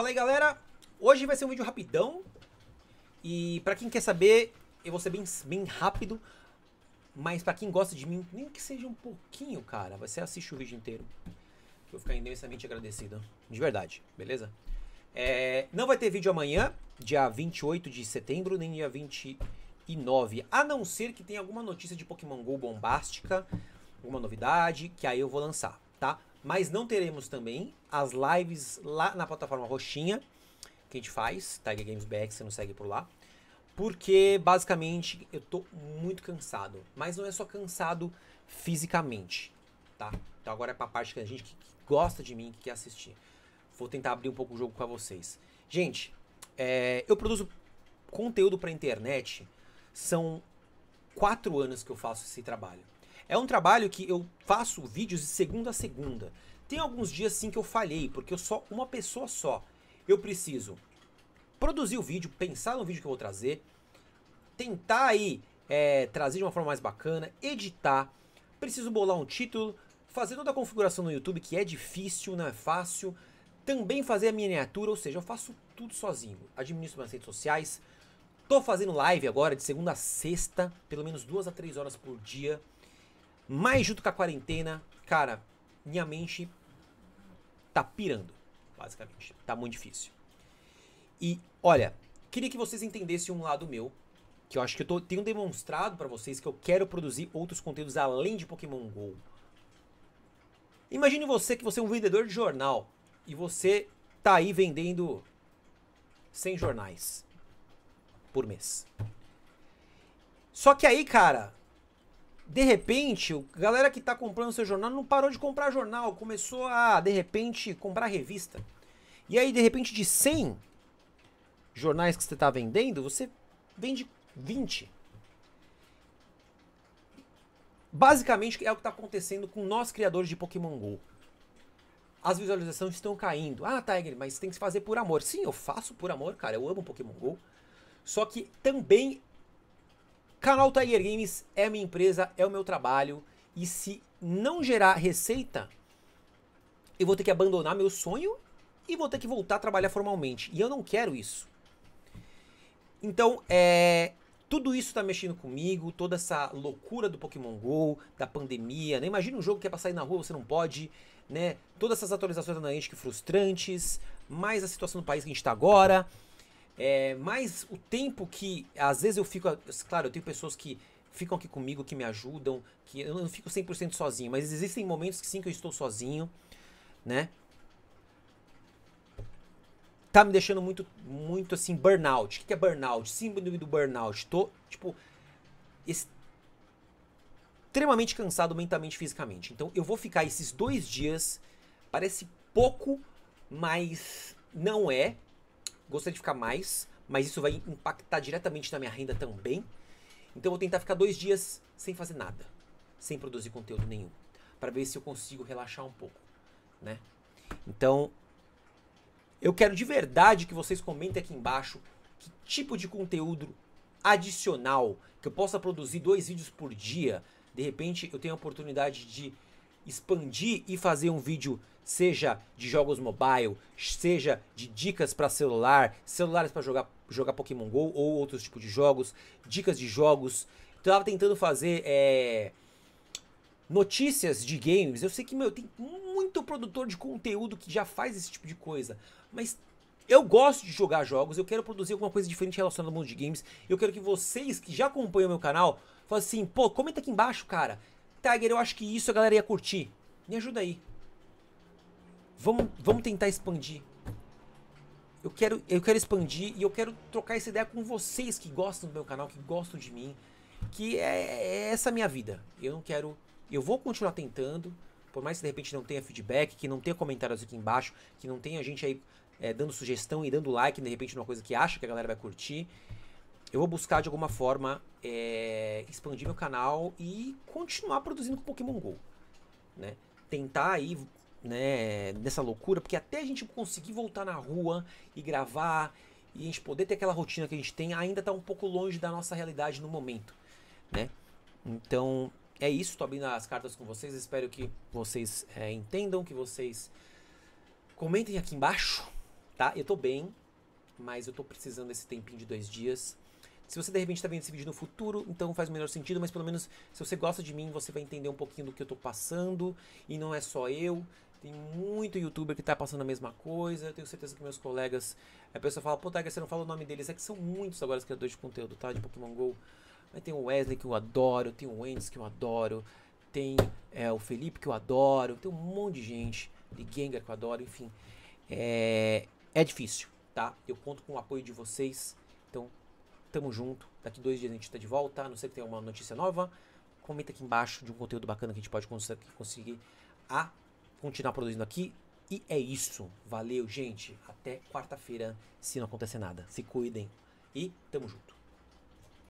Fala aí galera, hoje vai ser um vídeo rapidão e para quem quer saber, eu vou ser bem, bem rápido, mas para quem gosta de mim, nem que seja um pouquinho, cara, você assiste o vídeo inteiro. Eu vou ficar imensamente agradecido, de verdade, beleza? É, não vai ter vídeo amanhã, dia 28 de setembro, nem dia 29, a não ser que tenha alguma notícia de Pokémon GO bombástica, alguma novidade, que aí eu vou lançar, tá? Mas não teremos também as lives lá na plataforma roxinha que a gente faz, Tiger Games back você não segue por lá. Porque basicamente eu tô muito cansado, mas não é só cansado fisicamente, tá? Então agora é pra parte que a gente que, gosta de mim, que quer assistir. Vou tentar abrir um pouco o jogo com vocês. Gente, é, eu produzo conteúdo pra internet, são quatro anos que eu faço esse trabalho. É um trabalho que eu faço vídeos de segunda a segunda. Tem alguns dias sim que eu falhei, porque eu sou uma pessoa só. Eu preciso produzir o vídeo, pensar no vídeo que eu vou trazer, tentar aí é, trazer de uma forma mais bacana, editar, preciso bolar um título, fazer toda a configuração no YouTube, que é difícil, não é fácil, também fazer a miniatura, ou seja, eu faço tudo sozinho. Administro minhas redes sociais, tô fazendo live agora de segunda a sexta, pelo menos duas a três horas por dia. Mas junto com a quarentena, cara, minha mente tá pirando, basicamente. Tá muito difícil. E olha, queria que vocês entendessem um lado meu, que eu acho que eu tô, tenho demonstrado para vocês que eu quero produzir outros conteúdos além de Pokémon Go. Imagine você que você é um vendedor de jornal e você tá aí vendendo 100 jornais por mês. Só que aí, cara, de repente, a galera que está comprando seu jornal não parou de comprar jornal, começou a, de repente, comprar revista. E aí, de repente, de 100 jornais que você está vendendo, você vende 20. Basicamente, é o que está acontecendo com nós criadores de Pokémon GO. As visualizações estão caindo. Ah, Tiger, mas tem que se fazer por amor. Sim, eu faço por amor, cara. Eu amo Pokémon GO. Só que também Canal Tiger Games é minha empresa, é o meu trabalho. E se não gerar receita, eu vou ter que abandonar meu sonho e vou ter que voltar a trabalhar formalmente. E eu não quero isso. Então, é, tudo isso tá mexendo comigo, toda essa loucura do Pokémon GO, da pandemia, né? Imagina um jogo que é pra sair na rua, você não pode, né? Todas essas atualizações da Niantic frustrantes, mais a situação do país que a gente tá agora. É, mas o tempo que, às vezes eu fico, claro, eu tenho pessoas que ficam aqui comigo, que me ajudam, que eu não fico 100% sozinho, mas existem momentos que sim que eu estou sozinho, né? Tá me deixando muito, muito assim, burnout. O que é burnout? símbolo do burnout. Tô, tipo, extremamente cansado mentalmente e fisicamente. Então eu vou ficar esses dois dias, parece pouco, mas não é, gostaria de ficar mais, mas isso vai impactar diretamente na minha renda também. Então eu vou tentar ficar dois dias sem fazer nada, sem produzir conteúdo nenhum, para ver se eu consigo relaxar um pouco, né? Então eu quero de verdade que vocês comentem aqui embaixo que tipo de conteúdo adicional que eu possa produzir dois vídeos por dia. De repente eu tenho a oportunidade de expandir e fazer um vídeo seja de jogos mobile, seja de dicas para celular, celulares para jogar, jogar Pokémon Go ou outros tipos de jogos, dicas de jogos. Então, tava tentando fazer é, notícias de games. Eu sei que meu tem muito produtor de conteúdo que já faz esse tipo de coisa, mas eu gosto de jogar jogos, eu quero produzir alguma coisa diferente relacionada ao mundo de games. Eu quero que vocês que já acompanham meu canal façam assim, pô, comenta aqui embaixo, cara. Tiger, eu acho que isso a galera ia curtir. Me ajuda aí. Vamos, vamos tentar expandir. Eu quero, eu quero expandir e eu quero trocar essa ideia com vocês que gostam do meu canal, que gostam de mim, que é, é essa minha vida. Eu não quero, eu vou continuar tentando, por mais que de repente não tenha feedback, que não tenha comentários aqui embaixo, que não tenha gente aí é, dando sugestão e dando like, de repente uma coisa que acha que a galera vai curtir eu vou buscar de alguma forma é, expandir meu canal e continuar produzindo com Pokémon GO. Né? Tentar aí né, nessa loucura, porque até a gente conseguir voltar na rua e gravar e a gente poder ter aquela rotina que a gente tem, ainda está um pouco longe da nossa realidade no momento. Né? Então é isso, estou abrindo as cartas com vocês, espero que vocês é, entendam, que vocês comentem aqui embaixo, tá? Eu estou bem, mas eu estou precisando desse tempinho de dois dias se você de repente está vendo esse vídeo no futuro, então faz o melhor sentido, mas pelo menos se você gosta de mim, você vai entender um pouquinho do que eu estou passando. E não é só eu, tem muito youtuber que está passando a mesma coisa. Eu tenho certeza que meus colegas. A pessoa fala, pô, que você não fala o nome deles. É que são muitos agora os criadores de conteúdo, tá? De Pokémon GO. Mas tem o Wesley que eu adoro, tem o Wendes que eu adoro, tem é, o Felipe que eu adoro, tem um monte de gente. Gengar que eu adoro, enfim. É, é difícil, tá? Eu conto com o apoio de vocês. Então, Tamo junto. Daqui dois dias a gente tá de volta. A não sei que tem alguma notícia nova. Comenta aqui embaixo de um conteúdo bacana que a gente pode cons conseguir a continuar produzindo aqui. E é isso. Valeu, gente. Até quarta-feira, se não acontecer nada. Se cuidem e tamo junto.